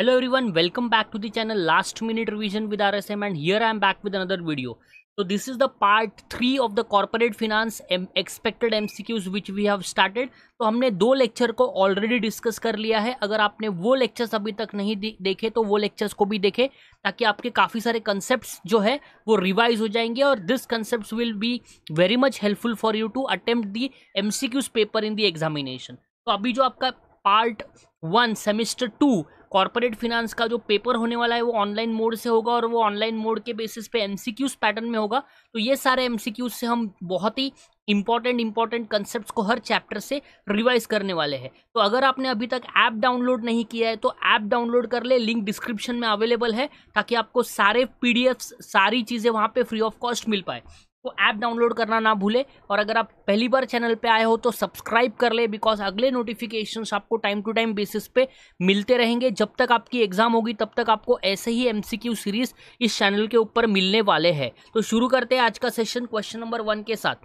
hello everyone welcome back to the channel last minute revision with rsm and here I am back with another video so this is the part three of the corporate finance expected MCQs which we have started तो हमने दो lecture को already discuss कर लिया है अगर आपने वो लेक्चर्स अभी तक नहीं देखे तो वो लेक्चर्स को भी देखें ताकि आपके काफ़ी सारे कंसेप्ट जो है वो रिवाइज हो जाएंगे और this concept will be very much helpful for you to attempt the M paper in the examination तो अभी जो आपका part one semester two corporate finance का जो पेपर होने वाला है वो ऑनलाइन मोड से होगा और वो ऑनलाइन मोड के बेसिस पे एमसीक्यूज पैटर्न में होगा तो ये सारे एमसीक्यूज से हम बहुत ही इंपॉर्टेंट इंपॉर्टेंट कंसेप्ट को हर चैप्टर से रिवाइज करने वाले हैं तो अगर आपने अभी तक ऐप डाउनलोड नहीं किया है तो ऐप डाउनलोड कर ले लिंक डिस्क्रिप्शन में अवेलेबल है ताकि आपको सारे पी सारी चीज़ें वहाँ पर फ्री ऑफ कॉस्ट मिल पाए तो ऐप डाउनलोड करना ना भूले और अगर आप पहली बार चैनल पे आए हो तो सब्सक्राइब कर ले बिकॉज अगले नोटिफिकेशंस आपको टाइम टू टाइम बेसिस पे मिलते रहेंगे जब तक आपकी एग्ज़ाम होगी तब तक आपको ऐसे ही एमसीक्यू सीरीज़ इस चैनल के ऊपर मिलने वाले हैं तो शुरू करते हैं आज का सेशन क्वेश्चन नंबर वन के साथ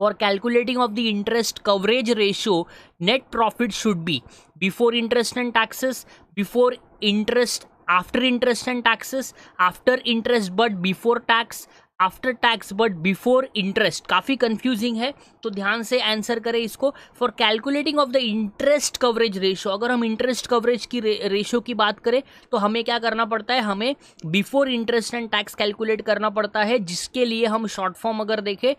for calculating of the interest coverage ratio net profit should be before interest and taxes before interest after interest and taxes after interest but before tax after tax but before interest काफ़ी confusing है तो ध्यान से answer करें इसको for calculating of the interest coverage ratio अगर हम interest coverage की रे, रेशो की बात करें तो हमें क्या करना पड़ता है हमें before interest and tax calculate करना पड़ता है जिसके लिए हम शॉर्ट फॉर्म अगर देखें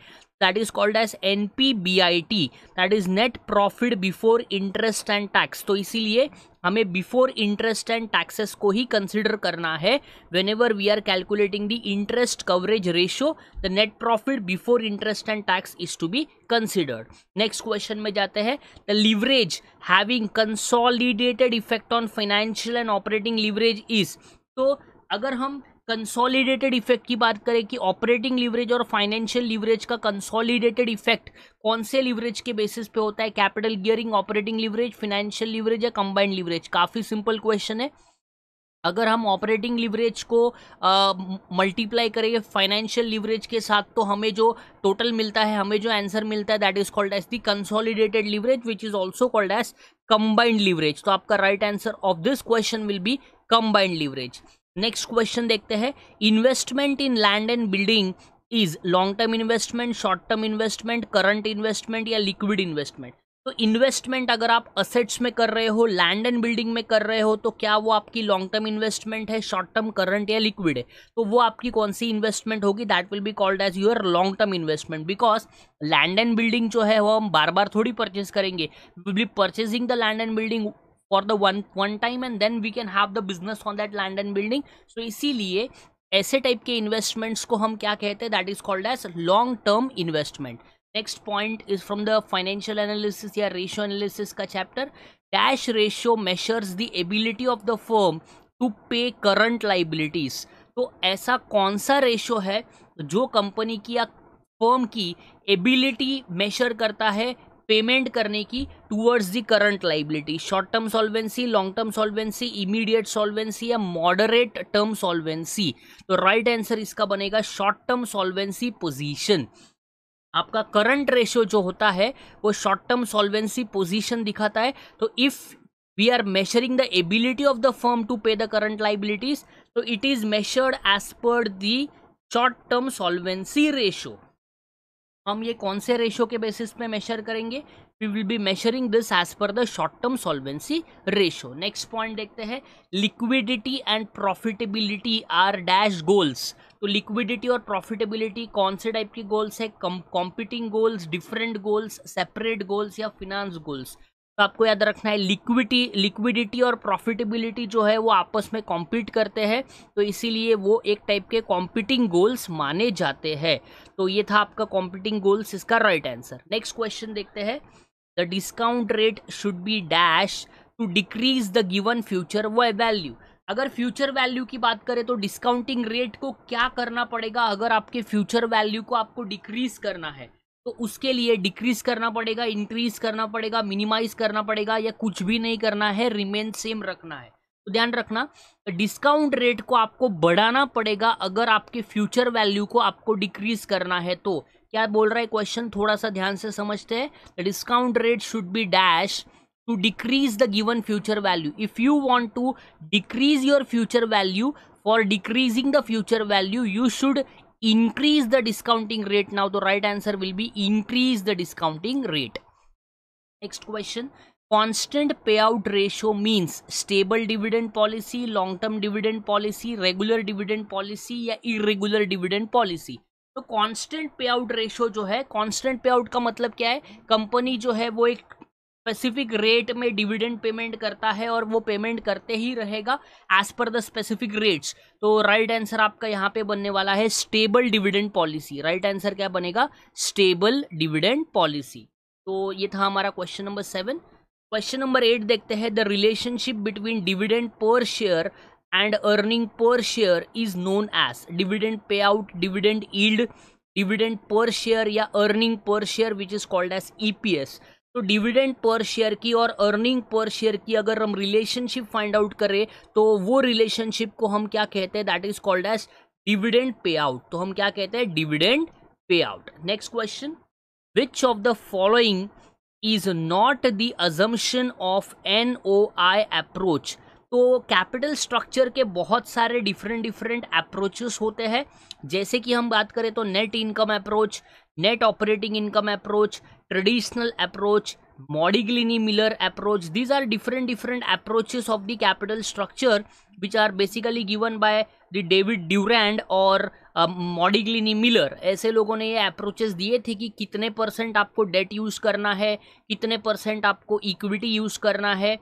that is called as N P B I T that is net profit before interest and tax तो इसीलिए हमें बिफोर इंटरेस्ट एंड टैक्सेस को ही कंसिडर करना है whenever we are calculating the interest coverage ratio the net profit before interest and tax is to be considered next question में जाते हैं the leverage having consolidated effect on financial and operating leverage is तो अगर हम consolidated effect की बात करें कि ऑपरेटिंग लीवरेज और फाइनेंशियल लीवरेज का कंसोलिडेटेड इफेक्ट कौन से लीवरेज के बेसिस पे होता है capital gearing operating leverage financial leverage या कंबाइंड लीवरेज काफ़ी सिंपल क्वेश्चन है अगर हम ऑपरेटिंग लीवरेज को मल्टीप्लाई करेंगे फाइनेंशियल लीवरेज के साथ तो हमें जो टोटल मिलता है हमें जो आंसर मिलता है that is called as the consolidated leverage which is also called as combined leverage तो आपका right answer of this question will be combined leverage next question देखते हैं investment in land and building is long term investment short term investment current investment या liquid investment तो investment अगर आप assets में कर रहे हो लैंड एंड बिल्डिंग में कर रहे हो तो क्या वो आपकी लॉन्ग टर्म इन्वेस्टमेंट है शॉर्ट टर्म करंट या लिक्विड है तो वो आपकी कौन सी इन्वेस्टमेंट होगी that will be called as your long term investment because land and building जो है वो हम बार बार थोड़ी परचेज करेंगे will be purchasing the land and building for the one one time and then we can have the business on that land and building so इसीलिए ऐसे टाइप के इन्वेस्टमेंट्स को हम क्या कहते हैं that is called as long term investment next point is from the financial analysis या ratio analysis का chapter dash ratio measures the ability of the firm to pay current liabilities तो ऐसा कौन सा रेशियो है जो कंपनी की या फर्म की एबिलिटी मेशर करता है पेमेंट करने की towards the current liability short term solvency long term solvency immediate solvency या मॉडरेट टर्म सॉल्वेंसी तो राइट right आंसर इसका बनेगा शॉर्ट टर्म सॉल्वेंसी पोजीशन आपका करंट रेशियो जो होता है वो शॉर्ट टर्म सॉल्वेंसी पोजीशन दिखाता है तो if we are measuring the ability of the firm to pay the current liabilities तो it is measured as per the short term solvency ratio हम ये कौन से रेशो के बेसिस पे मेशर करेंगे we will be measuring this as per the short term solvency ratio next point देखते हैं liquidity and profitability are dash goals तो लिक्विडिटी और प्रॉफिटेबिलिटी कौन से टाइप की गोल्स है competing goals different goals separate goals या फिनांस गोल्स तो आपको याद रखना है लिक्विडिटी लिक्विडिटी और प्रॉफिटेबिलिटी जो है वो आपस में कॉम्पीट करते हैं तो इसीलिए वो एक टाइप के कॉम्पीटिंग गोल्स माने जाते हैं तो ये था आपका कॉम्पीटिंग गोल्स इसका राइट आंसर नेक्स्ट क्वेश्चन देखते हैं the discount rate should be dash to decrease the given future value अगर फ्यूचर वैल्यू की बात करें तो डिस्काउंटिंग रेट को क्या करना पड़ेगा अगर आपके फ्यूचर वैल्यू को आपको डिक्रीज करना है तो उसके लिए डिक्रीज करना पड़ेगा इंक्रीज करना पड़ेगा मिनिमाइज करना पड़ेगा या कुछ भी नहीं करना है रिमेन सेम रखना है तो ध्यान रखना डिस्काउंट रेट को आपको बढ़ाना पड़ेगा अगर आपके फ्यूचर वैल्यू को आपको डिक्रीज करना है तो क्या बोल रहा है क्वेश्चन थोड़ा सा ध्यान से समझते हैं discount rate should be dash to decrease the given future value if you want to decrease your future value for decreasing the future value you should increase the discounting rate now the right answer will be increase the discounting rate next question constant payout ratio means stable dividend policy long term dividend policy regular dividend policy या irregular dividend policy तो constant pay out ratio जो है constant pay out का मतलब क्या है company जो है वो एक स्पेसिफिक रेट में डिविडेंड पेमेंट करता है और वो पेमेंट करते ही रहेगा as per the specific rates तो राइट right आंसर आपका यहाँ पे बनने वाला है stable dividend policy right answer क्या बनेगा स्टेबल डिविडेंड पॉलिसी तो ये था हमारा question number seven question number eight देखते हैं the relationship between dividend per share and earning per share is known as dividend pay out dividend yield dividend per share या earning per share which is called as E P S तो dividend per share की और earning per share की अगर हम relationship find out करें तो वो रिलेशनशिप को हम क्या कहते हैं that is called as dividend pay out तो हम क्या कहते हैं dividend pay out next question which of the following is not the assumption of N O I approach तो कैपिटल स्ट्रक्चर के बहुत सारे डिफरेंट डिफरेंट अप्रोचेस होते हैं जैसे कि हम बात करें तो net income approach net operating income approach traditional approach Modigliani Miller approach these are different different approaches of the capital structure which are basically given by the David Durand और मॉडिग्लिनी Miller ऐसे लोगों ने ये अप्रोचेस दिए थे कि कितने percent आपको डेट यूज़ करना है कितने परसेंट आपको इक्विटी यूज़ करना है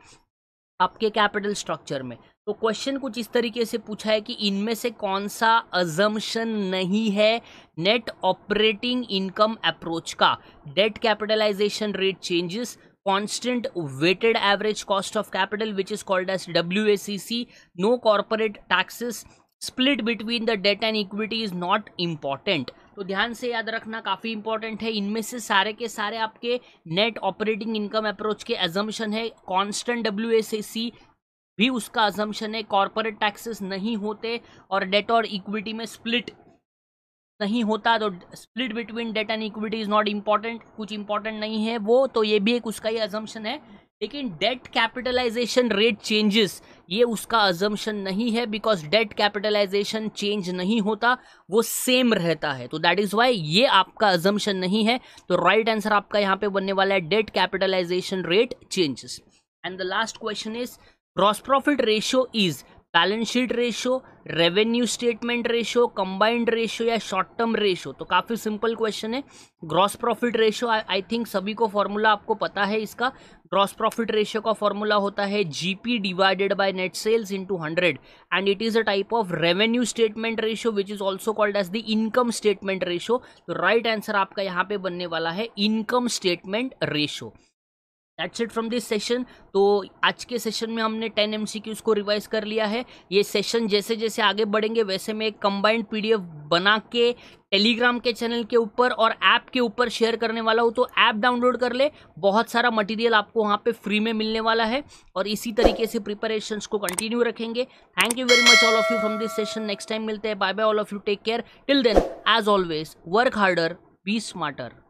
आपके कैपिटल स्ट्रक्चर में तो क्वेश्चन कुछ इस तरीके से पूछा है कि इनमें से कौन सा अजम्पन नहीं है नेट ऑपरेटिंग इनकम अप्रोच का debt capitalization rate changes constant weighted average cost of capital which is called S W no corporate taxes split between the debt and equity is not important तो ध्यान से याद रखना काफ़ी important है इनमें से सारे के सारे आपके नेट ऑपरेटिंग इनकम अप्रोच के एजम्पन है कॉन्स्टेंट डब्ल्यू भी उसका एजम्पन है कॉरपोरेट टैक्सेस नहीं होते और डेट और इक्विटी में स्प्लिट नहीं होता तो split between debt and equity is not important कुछ इंपॉर्टेंट नहीं है वो तो ये भी एक उसका ही एजम्पन है लेकिन डेट कैपिटलाइजेशन रेट चेंजेस ये उसका अजम्पन नहीं है बिकॉज डेट कैपिटलाइजेशन चेंज नहीं होता वो सेम रहता है तो दैट इज़ वाई ये आपका अजम्पन नहीं है तो राइट right आंसर आपका यहाँ पे बनने वाला है debt capitalization rate changes and the last question is gross profit ratio is balance sheet ratio revenue statement ratio combined ratio या शॉर्ट टर्म रेशो तो काफ़ी सिंपल क्वेश्चन है gross profit ratio I think सभी को formula आपको पता है इसका ग्रॉस प्रॉफिट रेशो का फॉर्मूला होता है GP divided by net sales into 100 and it is a type of revenue statement ratio which is also called as the income statement ratio तो राइट आंसर आपका यहाँ पे बनने वाला है income statement ratio that's it from this session तो आज के सेशन में हमने टेन एम सी को रिवाइज कर लिया है ये सेशन जैसे जैसे आगे बढ़ेंगे वैसे मैं एक कंबाइंड पी बना के टेलीग्राम के चैनल के ऊपर और ऐप के ऊपर शेयर करने वाला हूँ तो ऐप डाउनलोड कर ले बहुत सारा मटेरियल आपको वहाँ पे फ्री में मिलने वाला है और इसी तरीके से प्रिपरेशन को कंटिन्यू रखेंगे thank you very much all of you from this session next time मिलते हैं bye bye all of you take care till then as always work harder be smarter